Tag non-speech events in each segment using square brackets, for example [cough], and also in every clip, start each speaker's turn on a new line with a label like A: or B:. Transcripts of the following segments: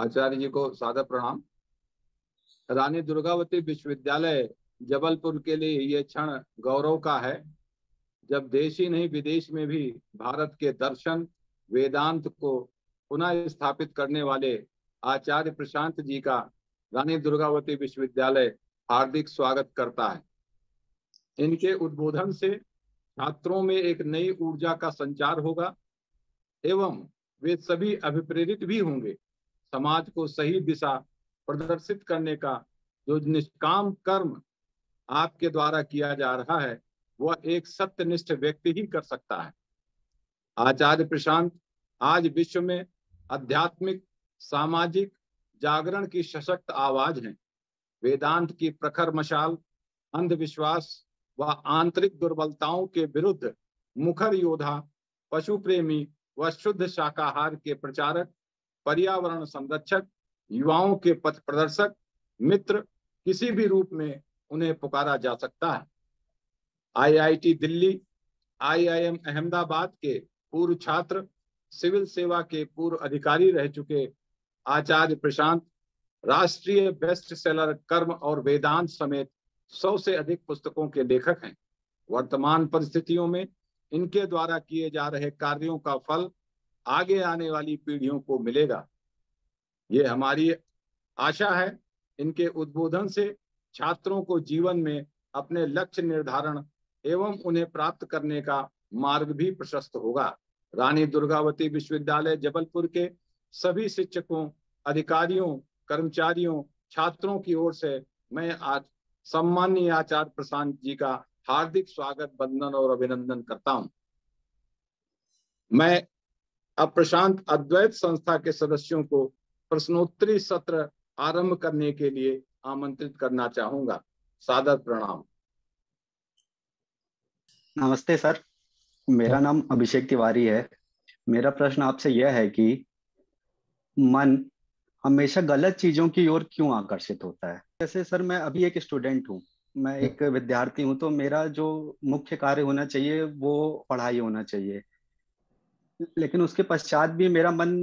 A: आचार्य जी को सादा प्रणाम रानी दुर्गावती विश्वविद्यालय जबलपुर के लिए ये क्षण गौरव का है जब देश ही नहीं विदेश में भी भारत के दर्शन वेदांत को पुनः स्थापित करने वाले आचार्य प्रशांत जी का रानी दुर्गावती विश्वविद्यालय हार्दिक स्वागत करता है इनके उद्बोधन से छात्रों में एक नई ऊर्जा का संचार होगा एवं वे सभी अभिप्रेरित भी होंगे समाज को सही दिशा प्रदर्शित करने का जो निष्काम कर्म आपके द्वारा किया जा रहा है वह एक सत्यनिष्ठ व्यक्ति ही कर सकता है आचार्य प्रशांत आज विश्व में आध्यात्मिक सामाजिक जागरण की सशक्त आवाज है वेदांत की प्रखर मशाल अंधविश्वास व आंतरिक दुर्बलताओं के विरुद्ध मुखर योद्धा पशु प्रेमी व शुद्ध शाकाहार के प्रचारक पर्यावरण संरक्षक युवाओं के पथ प्रदर्शक मित्र किसी भी रूप में उन्हें पुकारा जा सकता है आईआईटी दिल्ली आईआईएम अहमदाबाद के पूर्व छात्र सिविल सेवा के पूर्व अधिकारी रह चुके आचार्य प्रशांत राष्ट्रीय बेस्ट सेलर कर्म और वेदांत समेत सौ से अधिक पुस्तकों के लेखक हैं वर्तमान परिस्थितियों में इनके द्वारा किए जा रहे कार्यों का फल आगे आने वाली पीढ़ियों को मिलेगा ये हमारी आशा है इनके उद्बोधन से छात्रों को जीवन में अपने लक्ष्य निर्धारण एवं उन्हें प्राप्त करने का मार्ग भी प्रशस्त होगा रानी दुर्गावती विश्वविद्यालय जबलपुर के सभी शिक्षकों अधिकारियों कर्मचारियों छात्रों की ओर से मैं आज सम्मानीय आचार्य प्रशांत जी का हार्दिक स्वागत वंदन और अभिनंदन करता हूं मैं अब प्रशांत अद्वैत संस्था के सदस्यों को प्रश्नोत्तरी सत्र आरंभ करने के लिए आमंत्रित करना चाहूंगा सादर प्रणाम
B: नमस्ते सर मेरा नाम अभिषेक तिवारी है मेरा प्रश्न आपसे यह है कि मन हमेशा गलत चीजों की ओर क्यों आकर्षित होता है जैसे सर मैं अभी एक स्टूडेंट हूँ मैं एक विद्यार्थी हूँ तो मेरा जो मुख्य कार्य होना चाहिए वो पढ़ाई होना चाहिए लेकिन उसके पश्चात भी मेरा मन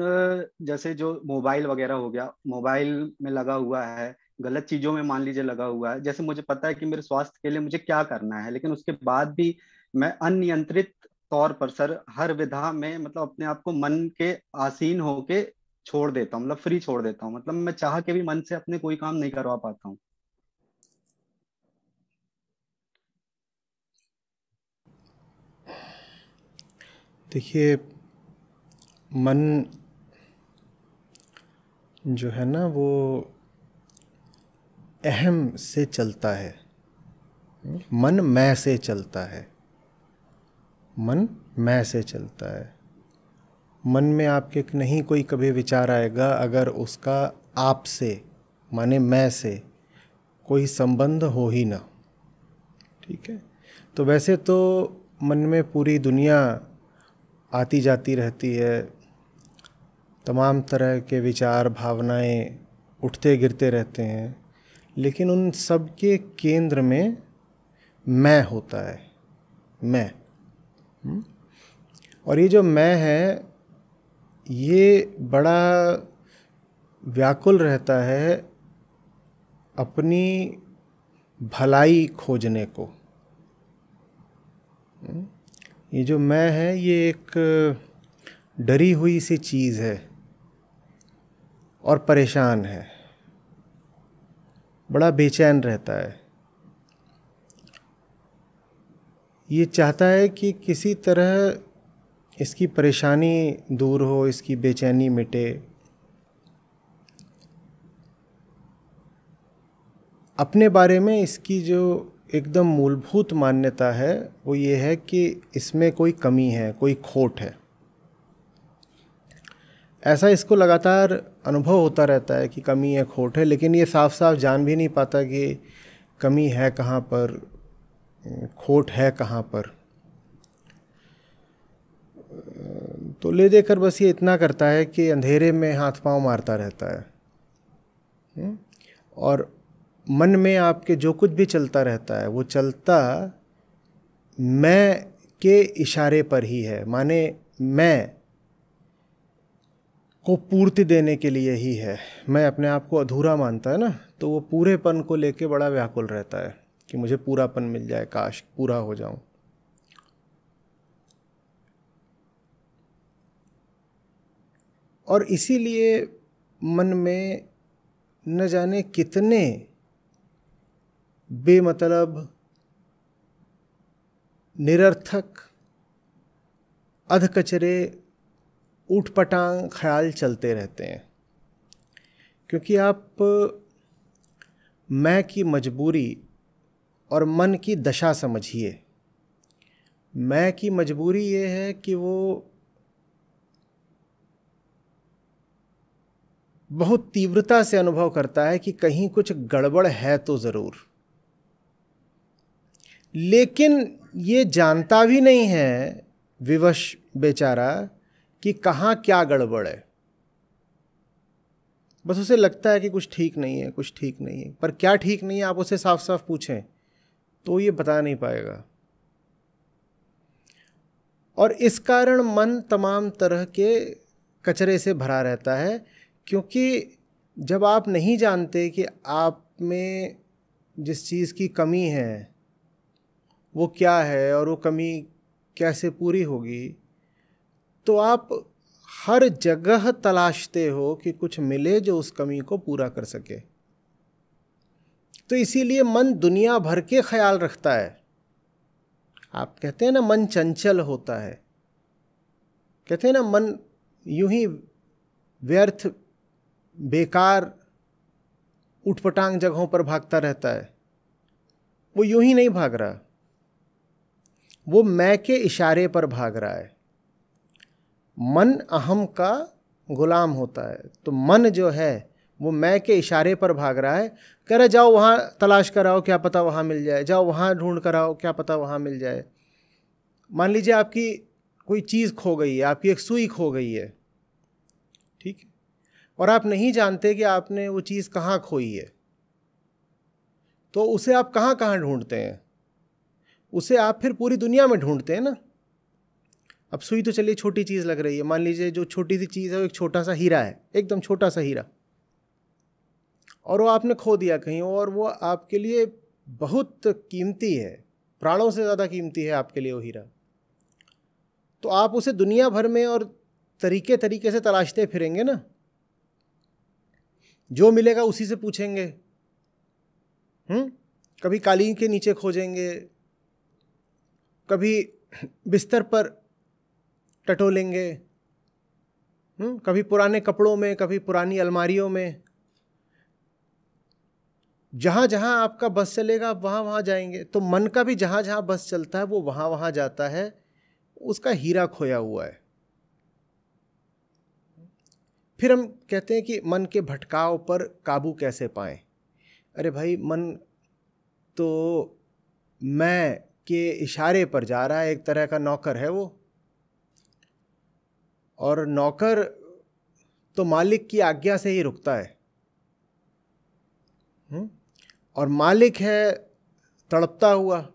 B: जैसे जो मोबाइल वगैरह हो गया मोबाइल में लगा हुआ है गलत चीजों में मान लीजिए लगा हुआ है जैसे मुझे पता है कि मेरे स्वास्थ्य के लिए मुझे क्या करना है लेकिन उसके बाद भी मैं अनियंत्रित तौर पर सर हर विधा में मतलब अपने आप को मन के आसीन होके छोड़ देता हूँ मतलब फ्री छोड़ देता हूँ मतलब मैं चाह के भी मन से अपने कोई काम नहीं करवा पाता हूँ
C: देखिए मन जो है ना वो अहम से चलता है मन मैं से चलता है मन मैं से चलता है मन में आपके नहीं कोई कभी विचार आएगा अगर उसका आप से माने मैं से कोई संबंध हो ही ना ठीक है तो वैसे तो मन में पूरी दुनिया आती जाती रहती है तमाम तरह के विचार भावनाएं उठते गिरते रहते हैं लेकिन उन सब के केंद्र में मैं होता है मैं हम्म? और ये जो मैं है ये बड़ा व्याकुल रहता है अपनी भलाई खोजने को हम्म? ये जो मैं है ये एक डरी हुई सी चीज़ है और परेशान है बड़ा बेचैन रहता है ये चाहता है कि किसी तरह इसकी परेशानी दूर हो इसकी बेचैनी मिटे अपने बारे में इसकी जो एकदम मूलभूत मान्यता है वो ये है कि इसमें कोई कमी है कोई खोट है ऐसा इसको लगातार अनुभव होता रहता है कि कमी है खोट है लेकिन ये साफ साफ जान भी नहीं पाता कि कमी है कहाँ पर खोट है कहाँ पर तो ले देकर बस ये इतना करता है कि अंधेरे में हाथ पांव मारता रहता है हम्म? और मन में आपके जो कुछ भी चलता रहता है वो चलता मैं के इशारे पर ही है माने मैं को पूर्ति देने के लिए ही है मैं अपने आप को अधूरा मानता है ना तो वो पूरेपन को लेके बड़ा व्याकुल रहता है कि मुझे पूरापन मिल जाए काश पूरा हो जाऊं और इसीलिए मन में न जाने कितने बेमतलब निरर्थक अधकचरे पटांग ख्याल चलते रहते हैं क्योंकि आप मैं की मजबूरी और मन की दशा समझिए मैं की मजबूरी ये है कि वो बहुत तीव्रता से अनुभव करता है कि कहीं कुछ गड़बड़ है तो ज़रूर लेकिन ये जानता भी नहीं है विवश बेचारा कि कहाँ क्या गड़बड़ है बस उसे लगता है कि कुछ ठीक नहीं है कुछ ठीक नहीं है पर क्या ठीक नहीं है आप उसे साफ साफ पूछें तो ये बता नहीं पाएगा और इस कारण मन तमाम तरह के कचरे से भरा रहता है क्योंकि जब आप नहीं जानते कि आप में जिस चीज़ की कमी है वो क्या है और वो कमी कैसे पूरी होगी तो आप हर जगह तलाशते हो कि कुछ मिले जो उस कमी को पूरा कर सके तो इसीलिए मन दुनिया भर के ख्याल रखता है आप कहते हैं ना मन चंचल होता है कहते हैं ना मन यूं ही व्यर्थ बेकार उठपटांग जगहों पर भागता रहता है वो यूं ही नहीं भाग रहा वो मैं के इशारे पर भाग रहा है मन अहम का गुलाम होता है तो मन जो है वो मैं के इशारे पर भाग रहा है कह रहे जाओ वहाँ तलाश कराओ क्या पता वहाँ मिल जाए जाओ वहाँ ढूंढ कराओ क्या पता वहाँ मिल जाए मान लीजिए आपकी कोई चीज़ खो गई है आपकी एक सुई खो गई है ठीक है और आप नहीं जानते कि आपने वो चीज़ कहाँ खोई है तो उसे आप कहाँ कहाँ ढूंढते हैं उसे आप फिर पूरी दुनिया में ढूंढते हैं ना अब सुई तो चलिए छोटी चीज़ लग रही है मान लीजिए जो छोटी सी चीज़ है वो एक छोटा सा हीरा है एकदम छोटा सा हीरा और वो आपने खो दिया कहीं और वो आपके लिए बहुत कीमती है प्राणों से ज़्यादा कीमती है आपके लिए वो हीरा तो आप उसे दुनिया भर में और तरीके तरीके से तलाशते फिरेंगे ना जो मिलेगा उसी से पूछेंगे हुँ? हम्म? कभी कालीन के नीचे खोजेंगे कभी बिस्तर पर टटोलेंगे हुँ? हम्म, कभी पुराने कपड़ों में कभी पुरानी अलमारियों में जहां जहां आपका बस चलेगा आप वहां वहां जाएंगे तो मन का भी जहां जहां बस चलता है वो वहां वहां जाता है उसका हीरा खोया हुआ है फिर हम कहते हैं कि मन के भटकाव पर काबू कैसे पाएं अरे भाई मन तो मैं के इशारे पर जा रहा है एक तरह का नौकर है वो और नौकर तो मालिक की आज्ञा से ही रुकता है हुँ? हम्म? और मालिक है तड़पता हुआ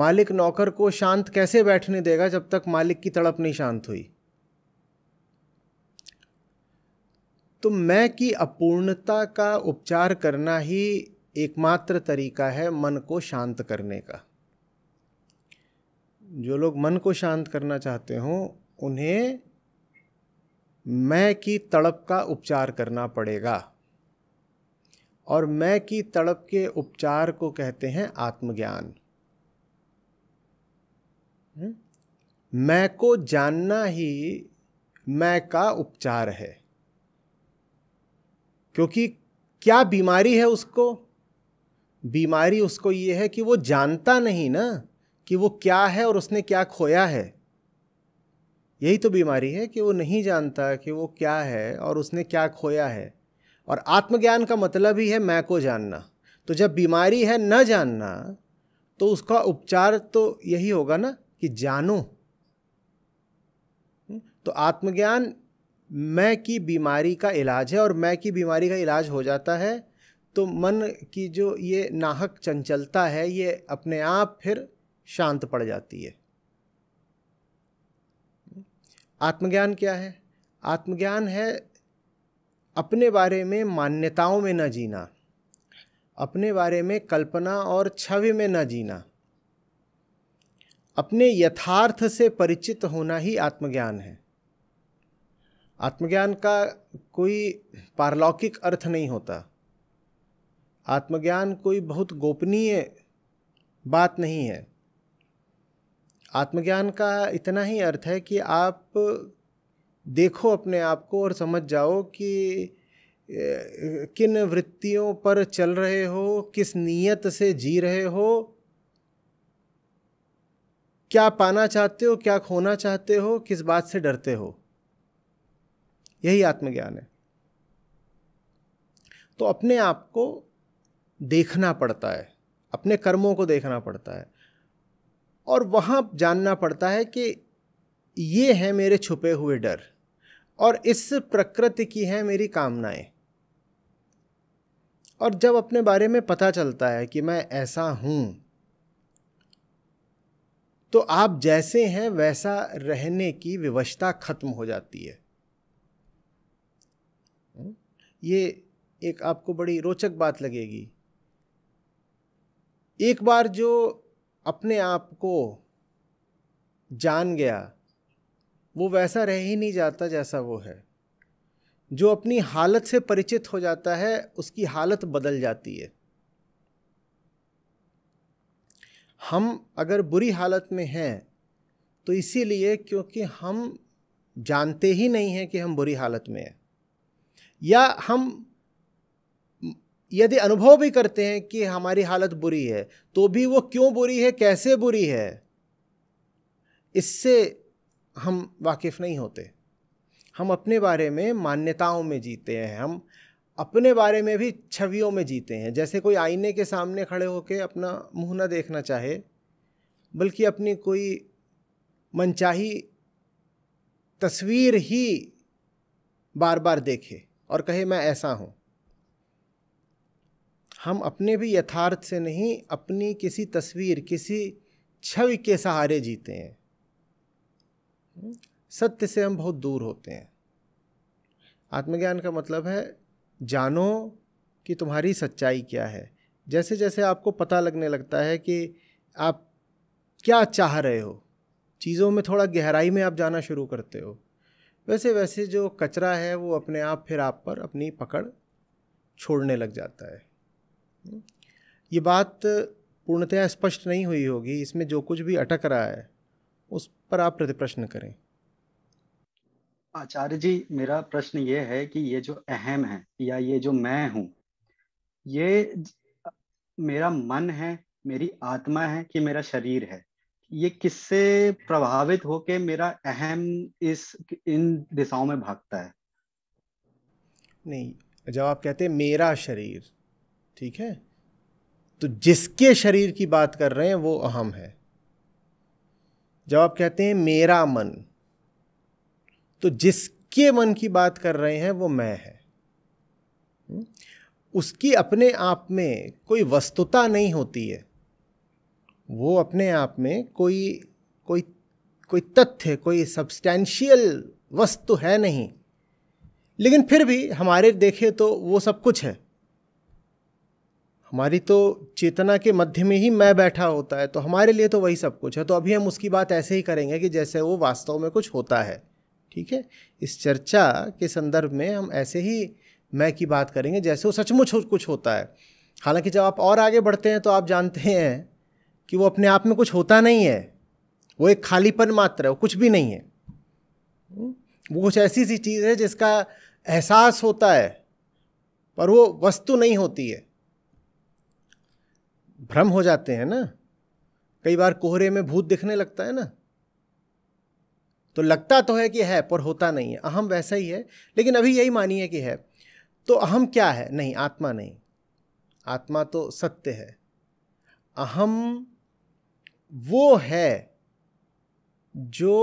C: मालिक नौकर को शांत कैसे बैठने देगा जब तक मालिक की तड़प नहीं शांत हुई तो मैं की अपूर्णता का उपचार करना ही एकमात्र तरीका है मन को शांत करने का जो लोग मन को शांत करना चाहते हों उन्हें मैं की तड़प का उपचार करना पड़ेगा और मैं की तड़प के उपचार को कहते हैं आत्मज्ञान मैं को जानना ही मैं का उपचार है क्योंकि क्या बीमारी है उसको बीमारी उसको ये है कि वो जानता नहीं ना कि वो क्या है और उसने क्या खोया है यही तो बीमारी है कि वो नहीं जानता कि वो क्या है और उसने क्या खोया है और आत्मज्ञान का मतलब ही है मैं को जानना तो जब बीमारी है न जानना तो उसका उपचार तो यही होगा ना कि जानो हम्म, तो आत्मज्ञान मैं की बीमारी का इलाज है और मैं की बीमारी का इलाज हो जाता है तो मन की जो ये नाहक चंचलता है ये अपने आप फिर शांत पड़ जाती है आत्मज्ञान क्या है आत्मज्ञान है अपने बारे में मान्यताओं में न जीना अपने बारे में कल्पना और छवि में न जीना अपने यथार्थ से परिचित होना ही आत्मज्ञान है आत्मज्ञान का कोई पारलौकिक अर्थ नहीं होता आत्मज्ञान कोई बहुत गोपनीय बात नहीं है आत्मज्ञान का इतना ही अर्थ है कि आप देखो अपने आप को और समझ जाओ कि किन वृत्तियों पर चल रहे हो किस नीयत से जी रहे हो क्या पाना चाहते हो क्या खोना चाहते हो किस बात से डरते हो यही आत्मज्ञान है तो अपने आप को देखना पड़ता है अपने कर्मों को देखना पड़ता है और वहाँ जानना पड़ता है कि ये है मेरे छुपे हुए डर और इस प्रकृति की है मेरी कामनाएं और जब अपने बारे में पता चलता है कि मैं ऐसा हूँ तो आप जैसे हैं वैसा रहने की विवशता खत्म हो जाती है हम्म? ये एक आपको बड़ी रोचक बात लगेगी एक बार जो अपने आप को जान गया वो वैसा रह ही नहीं जाता जैसा वो है जो अपनी हालत से परिचित हो जाता है उसकी हालत बदल जाती है हम अगर बुरी हालत में हैं तो इसीलिए क्योंकि हम जानते ही नहीं हैं कि हम बुरी हालत में हैं या हम यदि अनुभव भी करते हैं कि हमारी हालत बुरी है तो भी वो क्यों बुरी है कैसे बुरी है इससे हम वाकिफ़ नहीं होते हम अपने बारे में मान्यताओं में जीते हैं हम अपने बारे में भी छवियों में जीते हैं जैसे कोई आईने के सामने खड़े होकर अपना मुंह न देखना चाहे बल्कि अपनी कोई मनचाही तस्वीर ही बार बार देखे और कहे मैं ऐसा हूँ हम अपने भी यथार्थ से नहीं अपनी किसी तस्वीर किसी छवि के सहारे जीते हैं हम्म, सत्य से हम बहुत दूर होते हैं आत्मज्ञान का मतलब है जानो कि तुम्हारी सच्चाई क्या है जैसे जैसे आपको पता लगने लगता है कि आप क्या चाह रहे हो चीज़ों में थोड़ा गहराई में आप जाना शुरू करते हो वैसे वैसे जो कचरा है वो अपने आप फिर आप पर अपनी पकड़ छोड़ने लग जाता है ये बात पूर्णतया स्पष्ट नहीं हुई होगी इसमें जो कुछ
B: भी अटक रहा है उस पर
C: आप प्रतिप्रश्न
B: करें आचार्य जी मेरा प्रश्न ये है कि ये जो अहम है या ये जो मैं हूँ ये मेरा मन है मेरी आत्मा है कि मेरा शरीर है ये किससे प्रभावित होके मेरा अहम इस इन दिशाओं में भागता है नहीं जब आप कहते हैं मेरा शरीर
C: ठीक है तो जिसके शरीर की बात कर रहे हैं वो अहम है जब आप कहते हैं मेरा मन तो जिसके मन की बात कर रहे हैं वो मैं है हम्म? उसकी अपने आप में कोई वस्तुता नहीं होती है वो अपने आप में कोई कोई कोई तथ्य कोई सब्सटैंशियल वस्तु है नहीं लेकिन फिर भी हमारे देखे तो वो सब कुछ है हमारी तो चेतना के मध्य में ही मैं बैठा होता है तो हमारे लिए तो वही सब कुछ है तो अभी हम उसकी बात ऐसे ही करेंगे कि जैसे वो वास्तव में कुछ होता है ठीक है इस चर्चा के संदर्भ में हम ऐसे ही मैं की बात करेंगे जैसे वो सचमुच कुछ होता है हालांकि जब आप और आगे बढ़ते हैं तो आप जानते हैं कि वो अपने आप में कुछ होता नहीं है वो एक खालीपन मात्र है वो कुछ भी नहीं है हम्म? वो कुछ ऐसी सी चीज़ है जिसका एहसास होता है पर वो वस्तु नहीं होती है भ्रम हो जाते हैं ना कई बार कोहरे में भूत दिखने लगता है ना तो लगता तो है कि है पर होता नहीं है अहम वैसा ही है लेकिन अभी यही मानिए कि है तो अहम क्या है नहीं आत्मा नहीं आत्मा तो सत्य है अहम वो है जो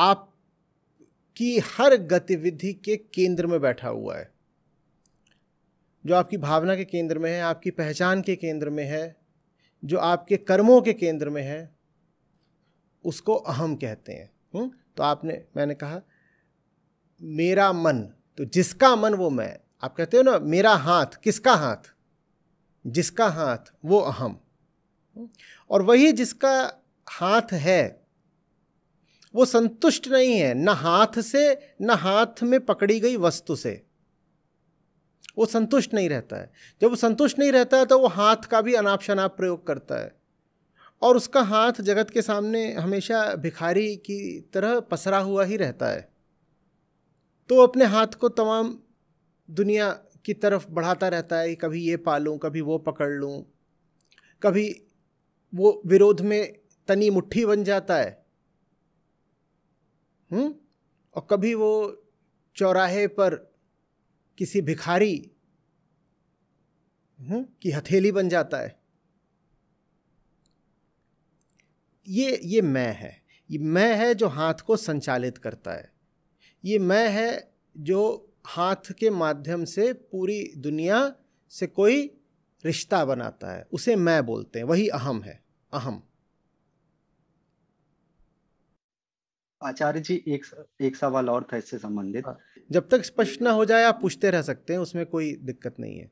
C: आपकी हर गतिविधि के केंद्र में बैठा हुआ है जो आपकी भावना के केंद्र में है आपकी पहचान के केंद्र में है जो आपके कर्मों के केंद्र में है उसको अहम कहते हैं हुँ? तो आपने मैंने कहा मेरा मन तो जिसका मन वो मैं आप कहते हो ना मेरा हाथ किसका हाथ जिसका हाथ वो अहम और वही जिसका हाथ है वो संतुष्ट नहीं है ना हाथ से ना हाथ में पकड़ी गई वस्तु से वो संतुष्ट नहीं रहता है जब वो संतुष्ट नहीं रहता है तो वो हाथ का भी अनाप शनाप प्रयोग करता है और उसका हाथ जगत के सामने हमेशा भिखारी की तरह पसरा हुआ ही रहता है तो अपने हाथ को तमाम दुनिया की तरफ बढ़ाता रहता है कभी ये पालूँ कभी वो पकड़ लूँ कभी वो विरोध में तनी मुट्ठी बन जाता है हुँ? और कभी वो चौराहे पर किसी भिखारी हम्म, की हथेली बन जाता है ये ये मैं है ये मैं है जो हाथ को संचालित करता है ये मैं है जो हाथ के माध्यम से पूरी दुनिया से कोई रिश्ता बनाता है उसे मैं बोलते हैं वही अहम है अहम आचार्य जी एक
B: एक सवाल और था इससे संबंधित हाँ। जब तक स्पष्ट ना हो जाए आप पूछते रह सकते हैं उसमें कोई दिक्कत नहीं है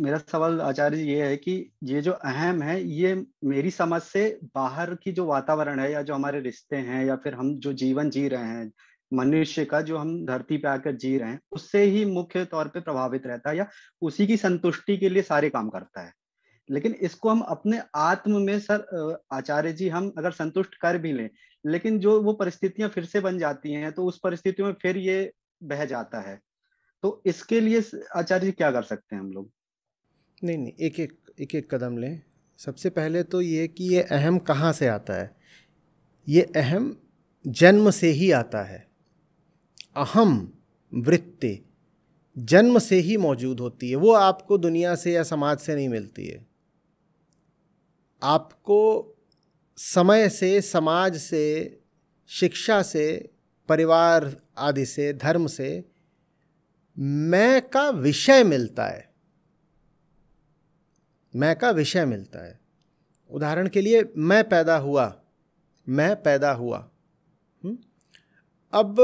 B: मेरा सवाल आचार्य जी ये है कि ये जो अहम है ये मेरी समझ से बाहर की जो वातावरण है या जो हमारे रिश्ते हैं या फिर हम जो जीवन जी रहे हैं मनुष्य का जो हम धरती पे आकर जी रहे हैं उससे ही मुख्य तौर पे प्रभावित रहता है या उसी की संतुष्टि के लिए सारे काम करता है लेकिन इसको हम अपने आत्म में सर आचार्य जी हम अगर संतुष्ट कर भी लें लेकिन जो वो परिस्थितियां फिर से बन जाती हैं तो उस परिस्थितियों में फिर ये बह जाता है तो इसके लिए आचार्य जी क्या कर सकते हैं हम लोग नहीं नहीं एक एक एक एक कदम लें
C: सबसे पहले तो ये कि ये अहम कहाँ से आता है ये अहम जन्म से ही आता है अहम वृत्ति जन्म से ही मौजूद होती है वो आपको दुनिया से या समाज से नहीं मिलती है आपको समय से समाज से शिक्षा से परिवार आदि से धर्म से मैं का विषय मिलता है मैं का विषय मिलता है उदाहरण के लिए मैं पैदा हुआ मैं पैदा हुआ अब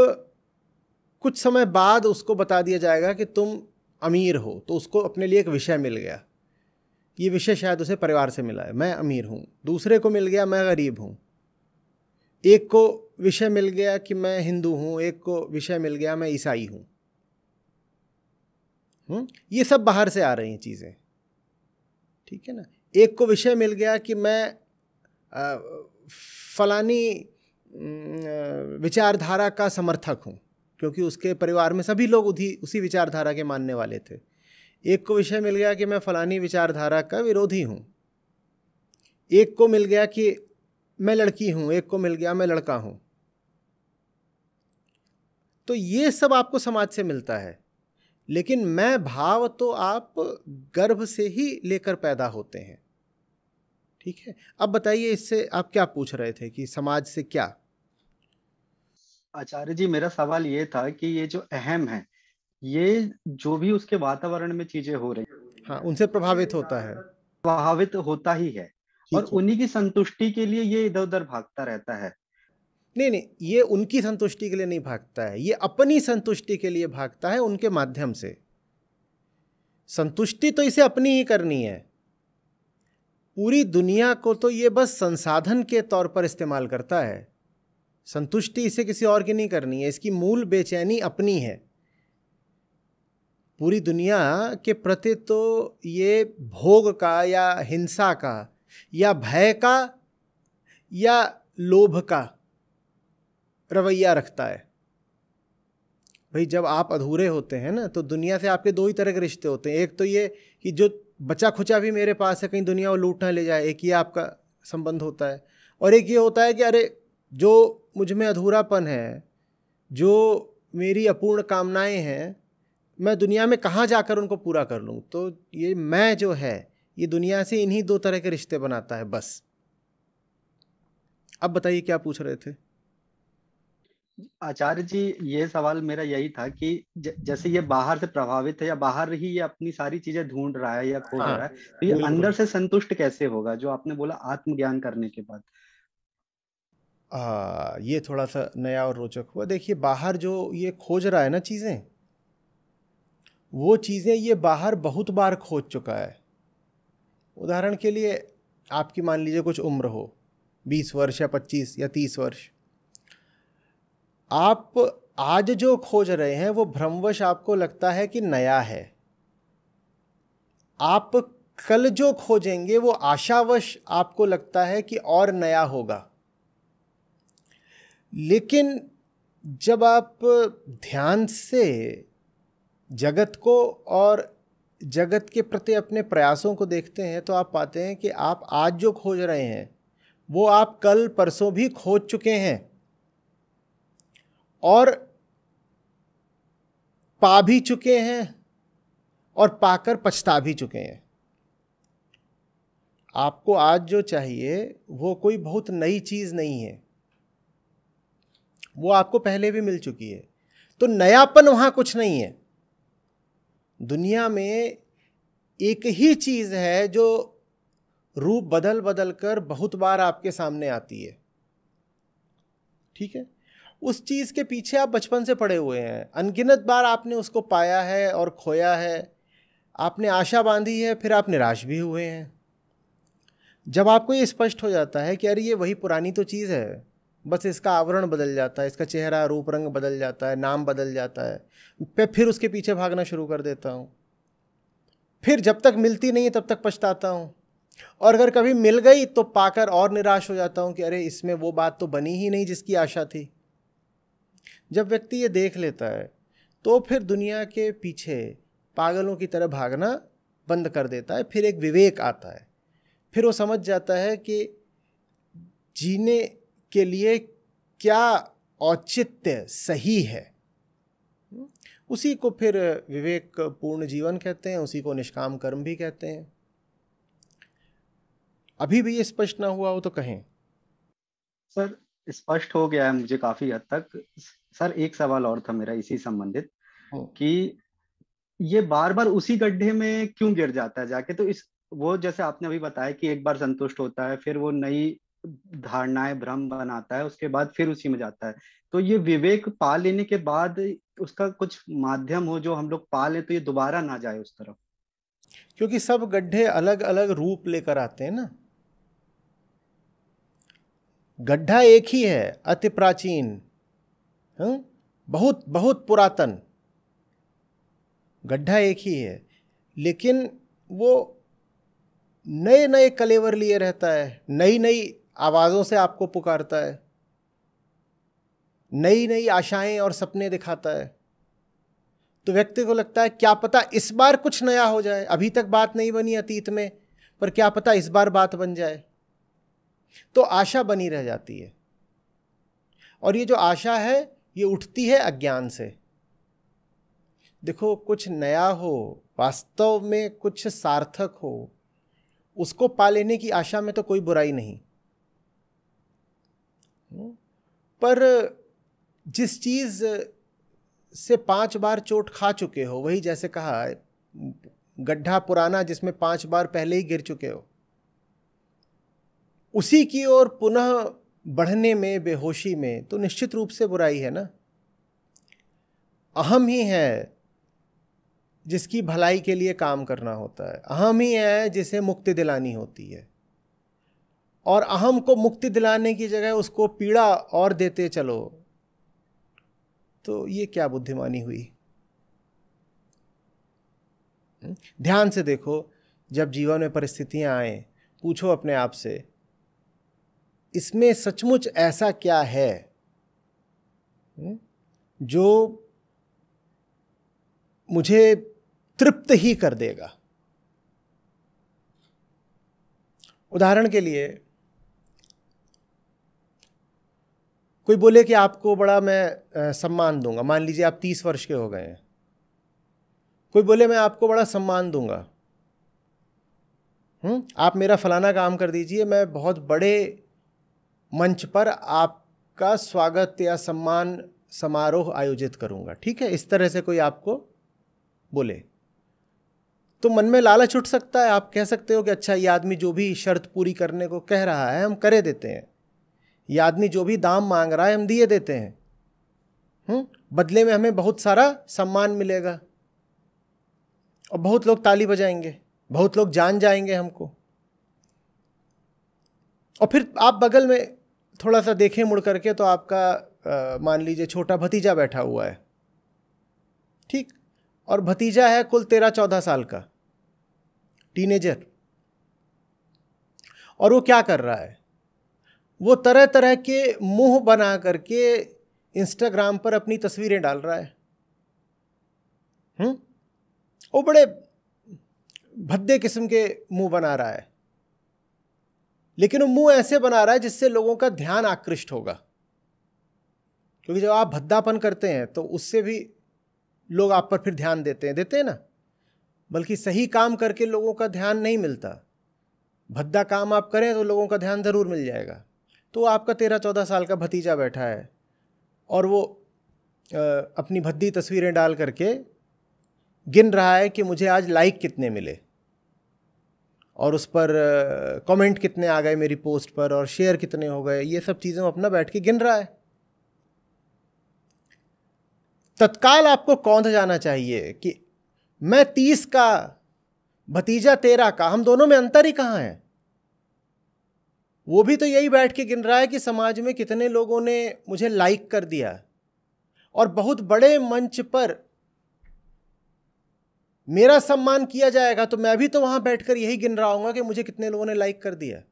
C: कुछ समय बाद उसको बता दिया जाएगा कि तुम अमीर हो तो उसको अपने लिए एक विषय मिल गया ये विषय शायद उसे परिवार से मिला है मैं अमीर हूँ दूसरे को मिल गया मैं गरीब हूँ एक को विषय मिल गया कि मैं हिंदू हूँ एक को विषय मिल गया मैं ईसाई हूँ ये सब बाहर से आ रही हैं चीज़ें ठीक है ना एक को विषय मिल गया कि मैं आ, फलानी विचारधारा का समर्थक हूँ क्योंकि उसके परिवार में सभी लोग उधी उसी विचारधारा के मानने वाले थे एक को विषय मिल गया कि मैं फलानी विचारधारा का विरोधी हूँ एक को मिल गया कि मैं लड़की हूँ एक को मिल गया मैं लड़का हूँ तो ये सब आपको समाज से मिलता है लेकिन मैं भाव तो आप गर्भ से ही लेकर पैदा होते हैं ठीक है अब बताइए इससे आप क्या पूछ रहे थे कि समाज से क्या
B: आचार्य जी मेरा सवाल ये था कि ये जो अहम है ये जो भी उसके वातावरण में चीजें हो रही हाँ उनसे प्रभावित होता है प्रभावित होता ही है और उन्हीं की संतुष्टि के लिए ये इधर उधर भागता रहता है नहीं नहीं
C: ये उनकी संतुष्टि के लिए नहीं भागता है ये अपनी संतुष्टि के लिए भागता है उनके माध्यम से संतुष्टि तो इसे अपनी ही करनी है पूरी दुनिया को तो ये बस संसाधन के तौर पर इस्तेमाल करता है संतुष्टि इसे किसी और की नहीं करनी है इसकी मूल बेचैनी अपनी है पूरी दुनिया के प्रति तो ये भोग का या हिंसा का या भय का या लोभ का रवैया रखता है भाई जब आप अधूरे होते हैं ना तो दुनिया से आपके दो ही तरह के रिश्ते होते हैं एक तो ये कि जो बचा खुचा भी मेरे पास है कहीं दुनिया वो लूट ना ले जाए एक ये आपका संबंध होता है और एक ये होता है कि अरे जो मुझ में अधूरापन है जो मेरी अपूर्ण कामनाएं हैं मैं दुनिया में कहाँ जाकर उनको पूरा कर लूँ तो ये मैं जो है ये दुनिया से इन्हीं दो तरह के
B: रिश्ते बनाता है बस अब बताइए क्या पूछ रहे थे आचार्य जी ये सवाल मेरा यही था कि जैसे ये बाहर से प्रभावित है या बाहर ही ये अपनी सारी चीजें ढूंढ रहा है या खोज हाँ, रहा है तो ये अंदर से संतुष्ट कैसे होगा जो आपने बोला आत्मज्ञान करने के बाद आ, ये थोड़ा
C: सा नया और रोचक हुआ देखिए बाहर जो ये खोज रहा है ना चीजें वो चीज़ें ये बाहर बहुत बार खोज चुका है उदाहरण के लिए आपकी मान लीजिए कुछ उम्र हो बीस वर्ष या पच्चीस या तीस वर्ष आप आज जो खोज रहे हैं वो भ्रमवश आपको लगता है कि नया है आप कल जो खोजेंगे वो आशावश आपको लगता है कि और नया होगा लेकिन जब आप ध्यान से जगत को और जगत के प्रति अपने प्रयासों को देखते हैं तो आप पाते हैं कि आप आज जो खोज रहे हैं वो आप कल परसों भी खोज चुके हैं और पा भी चुके हैं और पाकर पछता भी चुके हैं आपको आज जो चाहिए वो कोई बहुत नई चीज़ नहीं है वो आपको पहले भी मिल चुकी है तो नयापन वहां कुछ नहीं है दुनिया में एक ही चीज़ है जो रूप बदल बदल कर बहुत बार आपके सामने आती है ठीक है उस चीज़ के पीछे आप बचपन से पड़े हुए हैं अनगिनत बार आपने उसको पाया है और खोया है आपने आशा बांधी है फिर आप निराश भी हुए हैं जब आपको ये स्पष्ट हो जाता है कि अरे ये वही पुरानी तो चीज़ है बस इसका आवरण बदल जाता है इसका चेहरा रूप रंग बदल जाता है नाम बदल जाता है मैं फिर उसके पीछे भागना शुरू कर देता हूँ फिर जब तक मिलती नहीं है तब तक पछताता हूँ और अगर कभी मिल गई तो पाकर और निराश हो जाता हूँ कि अरे इसमें वो बात तो बनी ही नहीं जिसकी आशा थी जब व्यक्ति ये देख लेता है तो फिर दुनिया के पीछे पागलों की तरह भागना बंद कर देता है फिर एक विवेक आता है फिर वो समझ जाता है कि जीने के लिए क्या औचित्य सही है उसी को फिर विवेक पूर्ण जीवन कहते हैं उसी को निष्काम कर्म भी कहते हैं
B: अभी भी ये स्पष्ट ना हुआ हो तो कहें सर स्पष्ट हो गया है मुझे काफी हद तक सर एक सवाल और था मेरा इसी संबंधित हाँ। कि ये बार बार उसी गड्ढे में क्यों गिर जाता है जाके तो इस वो जैसे आपने अभी बताया कि एक बार संतुष्ट होता है फिर वो नई धारणाएं भ्रम बनाता है उसके बाद फिर उसी में जाता है तो ये विवेक पा लेने के बाद उसका कुछ माध्यम हो जो हम लोग पा ले तो ये दोबारा ना जाए उस तरफ क्योंकि सब गड्ढे अलग अलग रूप लेकर आते हैं ना
C: गड्ढा एक ही है अति प्राचीन हुँ? बहुत बहुत पुरातन गड्ढा एक ही है लेकिन वो नए नए कलेवर लिए रहता है नई नई आवाज़ों से आपको पुकारता है नई नई आशाएं और सपने दिखाता है तो व्यक्ति को लगता है क्या पता इस बार कुछ नया हो जाए अभी तक बात नहीं बनी अतीत में पर क्या पता इस बार बात बन जाए तो आशा बनी रह जाती है और ये जो आशा है ये उठती है अज्ञान से देखो कुछ नया हो वास्तव में कुछ सार्थक हो उसको पा लेने की आशा में तो कोई बुराई नहीं पर जिस चीज़ से पांच बार चोट खा चुके हो वही जैसे कहा गड्ढा पुराना जिसमें पांच बार पहले ही गिर चुके हो उसी की ओर पुनः बढ़ने में बेहोशी में तो निश्चित रूप से बुराई है ना अहम ही है जिसकी भलाई के लिए काम करना होता है अहम ही है जिसे मुक्ति दिलानी होती है और अहम को मुक्ति दिलाने की जगह उसको पीड़ा और देते चलो तो ये क्या बुद्धिमानी हुई हम्म? ध्यान से देखो जब जीवन में परिस्थितियां आए पूछो अपने आप से इसमें सचमुच ऐसा क्या है हम्म? जो मुझे तृप्त ही कर देगा उदाहरण के लिए कोई बोले कि आपको बड़ा मैं सम्मान दूंगा मान लीजिए आप तीस वर्ष के हो गए हैं कोई बोले मैं आपको बड़ा सम्मान दूंगा हुँ? आप मेरा फलाना काम कर दीजिए मैं बहुत बड़े मंच पर आपका स्वागत या सम्मान समारोह आयोजित करूंगा ठीक है इस तरह से कोई आपको बोले तो मन में लालच उठ सकता है आप कह सकते हो कि अच्छा ये आदमी जो भी शर्त पूरी करने को कह रहा है हम करे देते हैं ये आदमी जो भी दाम मांग रहा है हम दिए देते हैं हुँ? हम्म? बदले में हमें बहुत सारा सम्मान मिलेगा और बहुत लोग ताली बजाएंगे बहुत लोग जान जाएंगे हमको और फिर आप बगल में थोड़ा सा देखें मुड़ करके तो आपका मान लीजिए छोटा भतीजा बैठा हुआ है ठीक और भतीजा है कुल तेरह चौदह साल का टीनेजर और वो क्या कर रहा है वो तरह तरह के मुंह बना करके इंस्टाग्राम पर अपनी तस्वीरें डाल रहा है हुँ? हम्म? वो बड़े भद्दे किस्म के मुंह बना रहा है लेकिन वो मुंह ऐसे बना रहा है जिससे लोगों का ध्यान आकृष्ट होगा क्योंकि जब आप भद्दापन करते हैं तो उससे भी लोग आप पर फिर ध्यान देते हैं देते हैं ना बल्कि सही काम करके लोगों का ध्यान नहीं मिलता भद्दा काम आप करें तो लोगों का ध्यान ज़रूर मिल जाएगा तो आपका तेरह चौदह साल का भतीजा बैठा है और वो आ, अपनी भद्दी तस्वीरें डाल करके गिन रहा है कि मुझे आज लाइक कितने मिले और उस पर कमेंट कितने आ गए मेरी पोस्ट पर और शेयर कितने हो गए ये सब चीज़ें अपना बैठ के गिन रहा है तत्काल आपको कौंध जाना चाहिए कि मैं तीस का भतीजा तेरह का हम दोनों में अंतर ही कहाँ है वो भी तो यही बैठ के गिन रहा है कि समाज में कितने लोगों ने मुझे लाइक कर दिया और बहुत बड़े मंच पर मेरा सम्मान किया जाएगा तो मैं भी तो वहां बैठकर यही गिन रहा हूंगा कि मुझे कितने लोगों ने लाइक कर दिया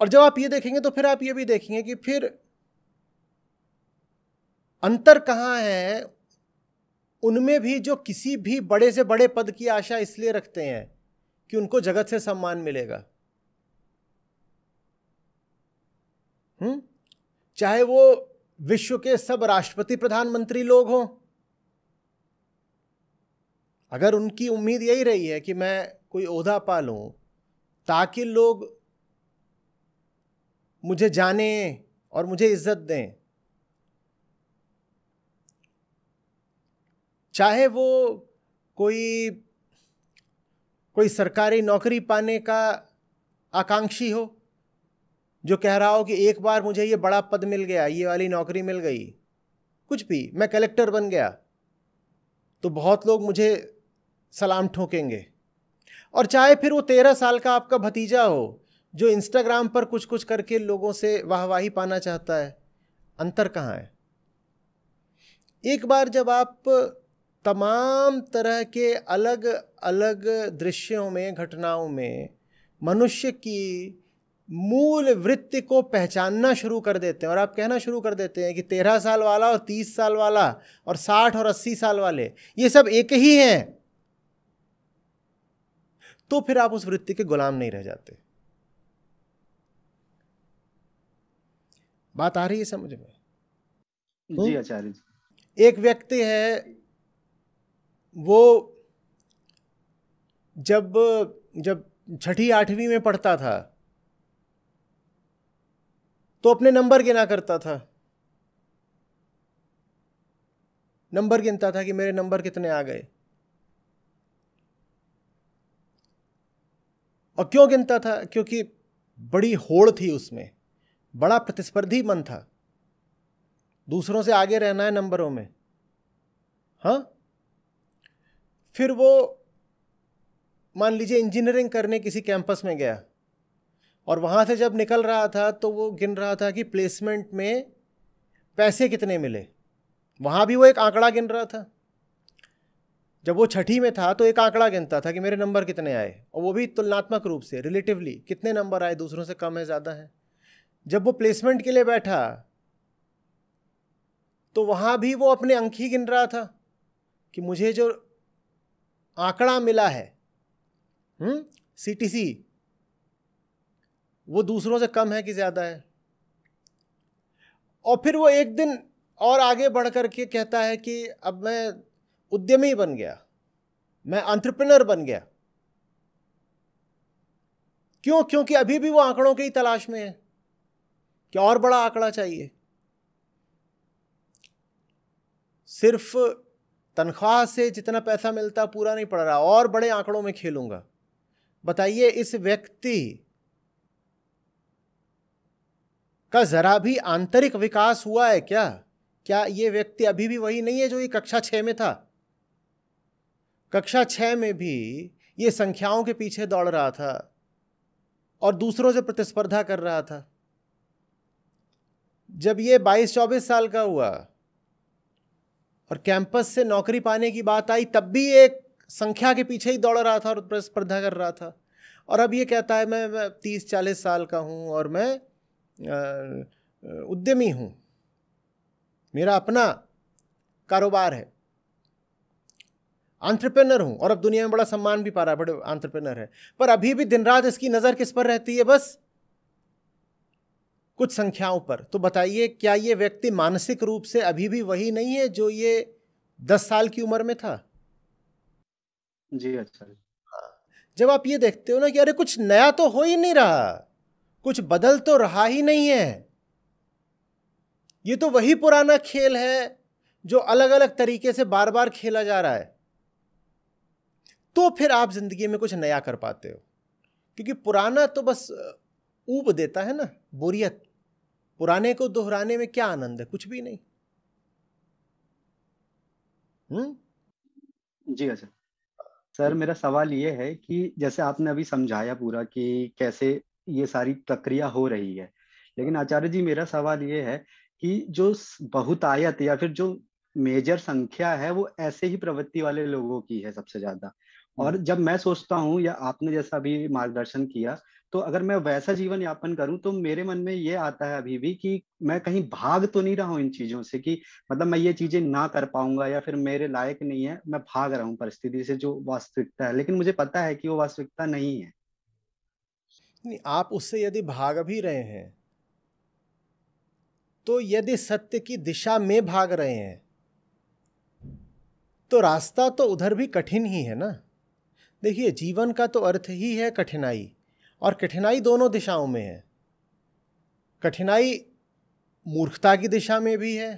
C: और जब आप ये देखेंगे तो फिर आप ये भी देखेंगे कि फिर अंतर कहाँ है उनमें भी जो किसी भी बड़े से बड़े पद की आशा इसलिए रखते हैं कि उनको जगत से सम्मान मिलेगा हुँ? हम्म? चाहे वो विश्व के सब राष्ट्रपति प्रधानमंत्री लोग हों अगर उनकी उम्मीद यही रही है कि मैं कोई ओहदा पा लूँ ताकि लोग मुझे जाने और मुझे इज्जत दें चाहे वो कोई कोई सरकारी नौकरी पाने का आकांक्षी हो जो कह रहा हो कि एक बार मुझे ये बड़ा पद मिल गया ये वाली नौकरी मिल गई कुछ भी मैं कलेक्टर बन गया तो बहुत लोग मुझे सलाम ठोकेंगे और चाहे फिर वो तेरह साल का आपका भतीजा हो जो इंस्टाग्राम पर कुछ कुछ करके लोगों से वाहवाही पाना चाहता है अंतर कहाँ है एक बार जब आप तमाम तरह के अलग अलग दृश्यों में घटनाओं में मनुष्य की मूल वृत्ति को पहचानना शुरू कर देते हैं और आप कहना शुरू कर देते हैं कि तेरह साल वाला और तीस साल वाला और साठ और अस्सी साल वाले ये सब एक ही हैं तो फिर आप उस वृत्ति के गुलाम नहीं रह जाते बात आ रही है समझ में जी तो? आचार्य जी एक व्यक्ति है वो जब जब छठी आठवीं में पढ़ता था तो अपने नंबर गिना करता था नंबर गिनता था कि मेरे नंबर कितने आ गए और क्यों गिनता था क्योंकि बड़ी होड़ थी उसमें बड़ा प्रतिस्पर्धी मन था दूसरों से आगे रहना है नंबरों में हाँ फिर वो मान लीजिए इंजीनियरिंग करने किसी कैंपस में गया और वहाँ से जब निकल रहा था तो वो गिन रहा था कि प्लेसमेंट में पैसे कितने मिले वहाँ भी वो एक आंकड़ा गिन रहा था जब वो छठी में था तो एक आंकड़ा गिनता था कि मेरे नंबर कितने आए और वो भी तुलनात्मक रूप से रिलेटिवली कितने नंबर आए दूसरों से कम है ज़्यादा है जब वो प्लेसमेंट के लिए बैठा तो वहाँ भी वो अपने अंक ही गिन रहा था कि मुझे जो आंकड़ा मिला है सी टी सी वो दूसरों से कम है कि ज़्यादा है और फिर वो एक दिन और आगे बढ़ कर के कहता है कि अब मैं उद्यमी बन गया मैं अंतरप्रिनर बन गया क्यों क्योंकि अभी भी वो आंकड़ों की ही तलाश में है कि और बड़ा आंकड़ा चाहिए सिर्फ तनख्वाह से जितना पैसा मिलता पूरा नहीं पड़ रहा और बड़े आंकड़ों में खेलूंगा बताइए इस व्यक्ति का ज़रा भी आंतरिक विकास हुआ है क्या क्या ये व्यक्ति अभी भी वही नहीं है जो ये कक्षा छः में था कक्षा छः में भी ये संख्याओं के पीछे दौड़ रहा था और दूसरों से प्रतिस्पर्धा कर रहा था जब ये 22-24 साल का हुआ और कैंपस से नौकरी पाने की बात आई तब भी एक संख्या के पीछे ही दौड़ रहा था और प्रतिस्पर्धा कर रहा था और अब ये कहता है मैं तीस चालीस साल का हूँ और मैं उद्यमी हूँ मेरा अपना कारोबार है आंट्रप्रेनर हूँ और अब दुनिया में बड़ा सम्मान भी पा रहा है बड़े आंट्रप्रेनर है पर अभी भी दिन रात इसकी नज़र किस पर रहती है बस कुछ संख्याओं पर तो बताइए क्या ये व्यक्ति मानसिक रूप से अभी भी वही नहीं है जो ये दस साल की उम्र में था जी अच्छा हाँ। जब आप ये देखते हो ना कि अरे कुछ नया तो हो ही नहीं रहा कुछ बदल तो रहा ही नहीं है ये तो वही पुराना खेल है जो अलग अलग तरीके से बार बार खेला जा रहा है तो फिर आप जिंदगी में कुछ नया कर पाते हो क्योंकि पुराना तो बस ऊब देता है ना बोरियत पुराने को दोहराने में
B: क्या आनंद है कुछ भी नहीं हम्म जी अच्छा सर मेरा सवाल ये है कि जैसे आपने अभी समझाया पूरा कि कैसे ये सारी प्रक्रिया हो रही है लेकिन आचार्य जी मेरा सवाल ये है कि जो बहुतायत या फिर जो मेजर संख्या है वो ऐसे ही प्रवृत्ति वाले लोगों की है सबसे ज्यादा और जब मैं सोचता हूँ या आपने जैसा अभी मार्गदर्शन किया तो अगर मैं वैसा जीवन यापन करूं तो मेरे मन में ये आता है अभी भी कि मैं कहीं भाग तो नहीं रहा हूं इन चीजों से कि मतलब मैं ये चीजें ना कर पाऊंगा या फिर मेरे लायक नहीं है मैं भाग रहा हूँ परिस्थिति से जो वास्तविकता है लेकिन मुझे पता है कि वो वास्तविकता नहीं है नहीं आप उससे यदि भाग भी रहे हैं तो
C: यदि सत्य की दिशा में भाग रहे हैं तो रास्ता तो उधर भी कठिन ही है ना देखिए जीवन का तो अर्थ ही है कठिनाई और कठिनाई दोनों दिशाओं में है कठिनाई मूर्खता की दिशा में भी है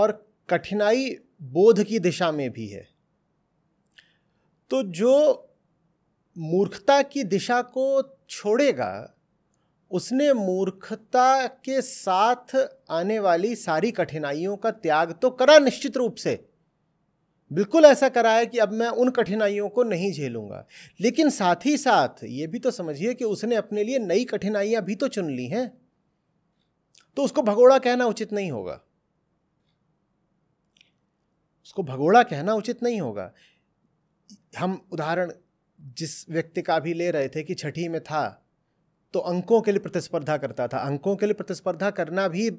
C: और कठिनाई बोध की दिशा में भी है तो जो मूर्खता की दिशा को छोड़ेगा उसने मूर्खता के साथ आने वाली सारी कठिनाइयों का त्याग तो करा निश्चित रूप से बिल्कुल ऐसा करा है कि अब मैं उन कठिनाइयों को नहीं झेलूंगा लेकिन साथ ही साथ ये भी तो समझिए कि उसने अपने लिए नई कठिनाइयां भी तो चुन ली हैं तो उसको भगोड़ा कहना उचित नहीं होगा उसको भगोड़ा कहना उचित नहीं होगा हम उदाहरण जिस व्यक्ति का भी ले रहे थे कि छठी में था तो अंकों के लिए प्रतिस्पर्धा करता था अंकों के लिए प्रतिस्पर्धा करना भी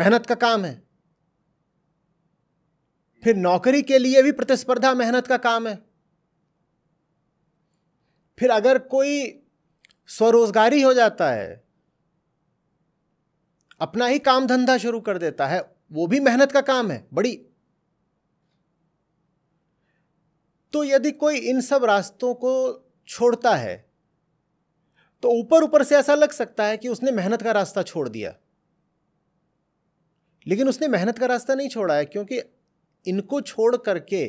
C: मेहनत का काम है फिर नौकरी के लिए भी प्रतिस्पर्धा मेहनत का काम है फिर अगर कोई स्वरोजगारी हो जाता है अपना ही काम धंधा शुरू कर देता है वो भी मेहनत का काम है बड़ी तो यदि कोई इन सब रास्तों को छोड़ता है तो ऊपर ऊपर से ऐसा लग सकता है कि उसने मेहनत का रास्ता छोड़ दिया लेकिन उसने मेहनत का रास्ता नहीं छोड़ा है क्योंकि इनको छोड़ करके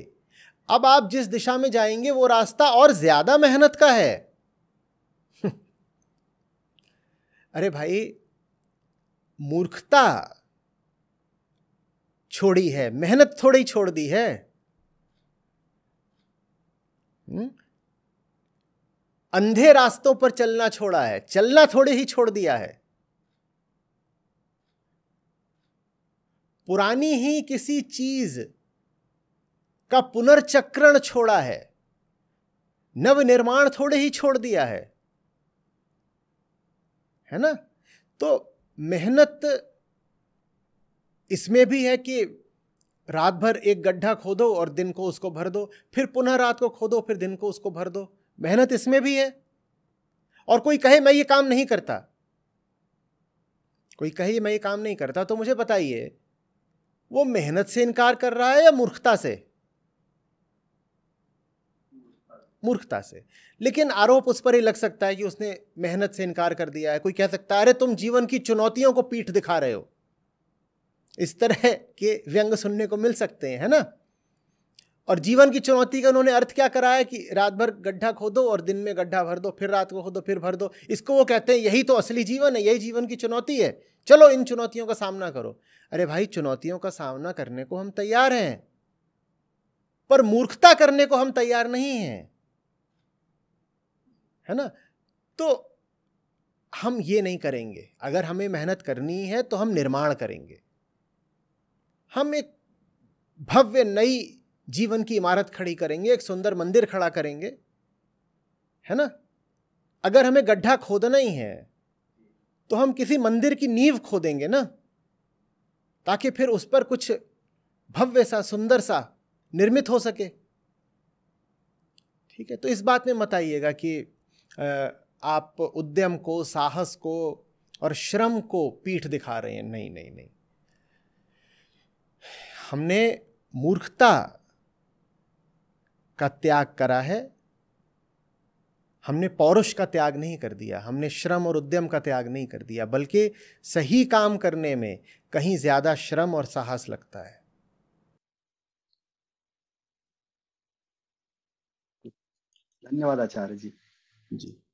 C: अब आप जिस दिशा में जाएंगे वो रास्ता और ज्यादा मेहनत का है [laughs] अरे भाई मूर्खता छोड़ी है मेहनत थोड़ी छोड़ दी है हम्म? अंधे रास्तों पर चलना छोड़ा है चलना थोड़े ही छोड़ दिया है पुरानी ही किसी चीज का पुनर्चक्रण छोड़ा है नवनिर्माण थोड़े ही छोड़ दिया है है ना तो मेहनत इसमें भी है कि रात भर एक गड्ढा खोदो और दिन को उसको भर दो फिर पुनः रात को खोदो फिर दिन को उसको भर दो मेहनत इसमें भी है और कोई कहे मैं ये काम नहीं करता कोई कहे मैं ये काम नहीं करता तो मुझे बताइए वो मेहनत से इनकार कर रहा है या मूर्खता से मूर्खता से लेकिन आरोप उस पर ही लग सकता है कि उसने मेहनत से इनकार कर दिया है कोई कह सकता है अरे तुम जीवन की चुनौतियों को पीठ दिखा रहे हो इस तरह के व्यंग सुनने को मिल सकते हैं है ना और जीवन की चुनौती का उन्होंने अर्थ क्या कराया कि रात भर गड्ढा खोदो और दिन में गड्ढा भर दो फिर रात को खोदो फिर भर दो इसको वो कहते हैं यही तो असली जीवन है यही जीवन की चुनौती है चलो इन चुनौतियों का सामना करो अरे भाई चुनौतियों का सामना करने को हम तैयार हैं पर मूर्खता करने को हम तैयार नहीं हैं है ना तो हम ये नहीं करेंगे अगर हमें मेहनत करनी है तो हम निर्माण करेंगे हम एक भव्य नई जीवन की इमारत खड़ी करेंगे एक सुंदर मंदिर खड़ा करेंगे है ना अगर हमें गड्ढा खोदना ही है तो हम किसी मंदिर की नींव खोदेंगे ना ताकि फिर उस पर कुछ भव्य सा सुंदर सा निर्मित हो सके ठीक है तो इस बात में मत आइएगा कि आप उद्यम को साहस को और श्रम को पीठ दिखा रहे हैं नहीं नहीं नहीं हमने मूर्खता का त्याग करा है हमने पौरुष का त्याग नहीं कर दिया हमने श्रम और उद्यम का त्याग नहीं कर दिया बल्कि सही काम करने में कहीं ज़्यादा श्रम और साहस लगता है
B: धन्यवाद आचार्य जी जी